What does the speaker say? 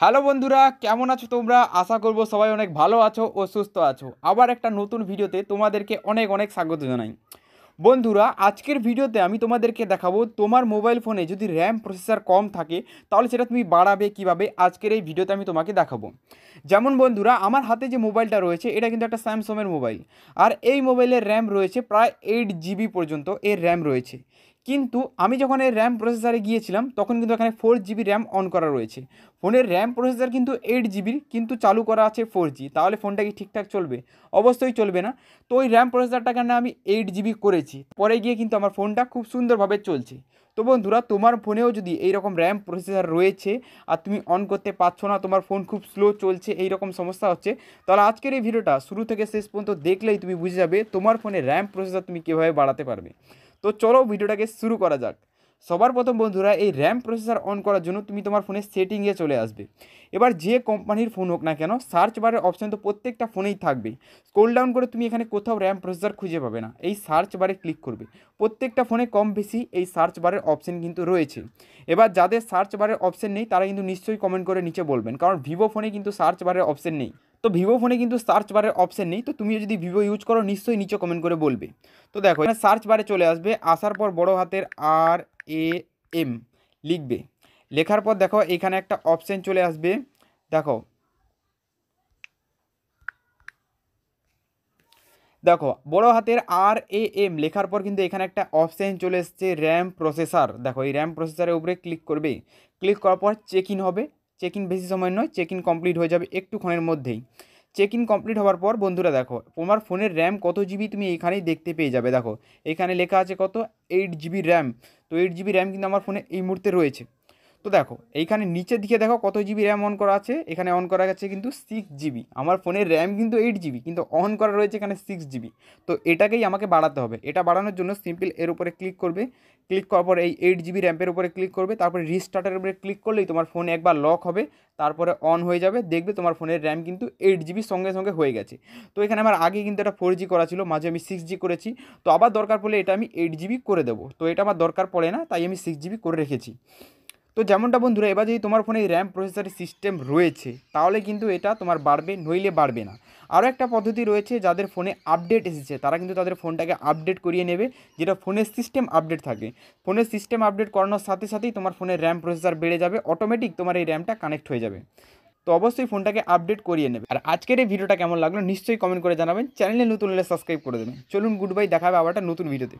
hello বন্ধুরা কেমন আছো তোমরা আশা করব সবাই অনেক ভালো আছো ও সুস্থ আছো আবার একটা নতুন ভিডিওতে তোমাদেরকে অনেক অনেক স্বাগত জানাই বন্ধুরা আজকের ভিডিওতে আমি তোমাদেরকে দেখাবো তোমার মোবাইল ফোনে যদি র্যাম প্রসেসর কম থাকে তাহলে সেটা তুমি বাড়াবে কিভাবে আজকের এই ভিডিওতে আমি তোমাকে দেখাবো যেমন বন্ধুরা আমার হাতে যে মোবাইলটা রয়েছে এটা কিন্তু একটা স্যামসংয়ের মোবাইল আর এই মোবাইলের র্যাম রয়েছে প্রায় এইট জিবি পর্যন্ত এর র্যাম রয়েছে কিন্তু আমি যখন এই র্যাম প্রসেসারে গিয়েছিলাম তখন কিন্তু এখানে ফোর জিবি র্যাম অন করা রয়েছে ফোনের র্যাম প্রসেসার কিন্তু এইট জিবির কিন্তু চালু করা আছে ফোর জি তাহলে ফোনটা কি ঠিকঠাক চলবে অবশ্যই চলবে না তো ওই র্যাম প্রসেসারটা কেন আমি এইট জিবি করেছি পরে গিয়ে কিন্তু আমার ফোনটা খুব সুন্দরভাবে চলছে তো বন্ধুরা তোমার ফোনেও যদি এইরকম র্যাম প্রসেসার রয়েছে আর তুমি অন করতে পারছো না তোমার ফোন খুব স্লো চলছে এইরকম সমস্যা হচ্ছে তাহলে আজকের এই ভিডিওটা শুরু থেকে শেষ পর্যন্ত দেখলেই তুমি বুঝে যাবে তোমার ফোনে র্যাম প্রসেসার তুমি কীভাবে বাড়াতে পারবে তো চলো ভিডিওটাকে শুরু করা যাক সবার প্রথম বন্ধুরা এই র্যাম প্রসেসার অন করার জন্য তুমি তোমার ফোনের সেটিংয়ে চলে আসবে এবার যে কোম্পানির ফোন হোক না কেন সার্চ বারের অপশান তো প্রত্যেকটা ফোনেই থাকবে স্কোল ডাউন করে তুমি এখানে কোথাও র্যাম প্রসেসার খুঁজে পাবে না এই সার্চ বারে ক্লিক করবে প্রত্যেকটা ফোনে কম বেশি এই সার্চ বারের অপশান কিন্তু রয়েছে এবার যাদের সার্চ বারের অপশান নেই তারা কিন্তু নিশ্চয়ই কমেন্ট করে নিচে বলবেন কারণ ভিভো ফোনে কিন্তু সার্চ বারের অপশান নেই তো ভিভো ফোনে কিন্তু সার্চ বারের অপশান নেই তো তুমি যদি ভিভো ইউজ করো নিশ্চয়ই নিচে কমেন্ট করে বলবে তো দেখো এখানে সার্চ বারে চলে আসবে আসার পর বড় হাতের আর এ এম লিখবে লেখার পর দেখো এখানে একটা অপশান চলে আসবে দেখো দেখো বড় হাতের আর এ এম লেখার পর কিন্তু এখানে একটা অপশান চলে এসছে র্যাম প্রসেসার দেখো এই র্যাম প্রসেসারের উপরে ক্লিক করবে ক্লিক করার পর চেক ইন হবে চেক ইন বেশি সময় নয় চেক ইন কমপ্লিট হয়ে যাবে একটুক্ষণের মধ্যেই চেক ইন কমপ্লিট হওয়ার পর বন্ধুরা দেখো তোমার ফোনের র্যাম কত জিবি তুমি এখানেই দেখতে পেয়ে যাবে দেখো এখানে লেখা আছে কত এইট জিবি র্যাম তো এইট জিবি র্যাম কিন্তু আমার ফোনে এই মুহূর্তে রয়েছে তো দেখো এইখানে নিচের দিকে দেখো কত জিবি র্যাম অন করা আছে এখানে অন করা গেছে কিন্তু সিক্স জিবি আমার ফোনের র্যাম কিন্তু এইট জিবি কিন্তু অন করা রয়েছে এখানে সিক্স জিবি তো এটাকেই আমাকে বাড়াতে হবে এটা বাড়ানোর জন্য সিম্পল এর উপরে ক্লিক করবে ক্লিক করার পর এই এইট জিবি র্যাম্পের উপরে ক্লিক করবে তারপরে রিস্টার্টের উপরে ক্লিক করলেই তোমার ফোন একবার লক হবে তারপরে অন হয়ে যাবে দেখবে তোমার ফোনের র্যাম কিন্তু এইট জিবির সঙ্গে সঙ্গে হয়ে গেছে তো এখানে আমার আগে কিন্তু এটা ফোর জি করা ছিল মাঝে আমি সিক্স জি করেছি তো আবার দরকার পড়লে এটা আমি এইট জিবি করে দেবো তো এটা আমার দরকার পড়ে না তাই আমি সিক্স জিবি করে রেখেছি তো যেমনটা বন্ধুরা এবার যদি তোমার ফোনে র্যাম প্রসেসার সিস্টেম রয়েছে তাহলে কিন্তু এটা তোমার বাড়বে নইলে বাড়বে না আরও একটা পদ্ধতি রয়েছে যাদের ফোনে আপডেট এসেছে তারা কিন্তু তাদের ফোনটাকে আপডেট করিয়ে নেবে যেটা ফোনের সিস্টেম আপডেট থাকে ফোনের সিস্টেম আপডেট করানোর সাথে সাথেই তোমার ফোনের র্যাম প্রসেসার বেড়ে যাবে অটোমেটিক তোমার এই র্যামটা কানেক্ট হয়ে যাবে তো অবশ্যই ফোনটাকে আপডেট করিয়ে নেবে আর আজকের এই ভিডিওটা কেমন লাগলো নিশ্চয়ই কমেন্ট করে জানাবেন চ্যানেলে নতুন হলে সাবস্ক্রাইব করে দেবেন চলুন গুড বাই দেখাবে আবার একটা নতুন ভিডিওতে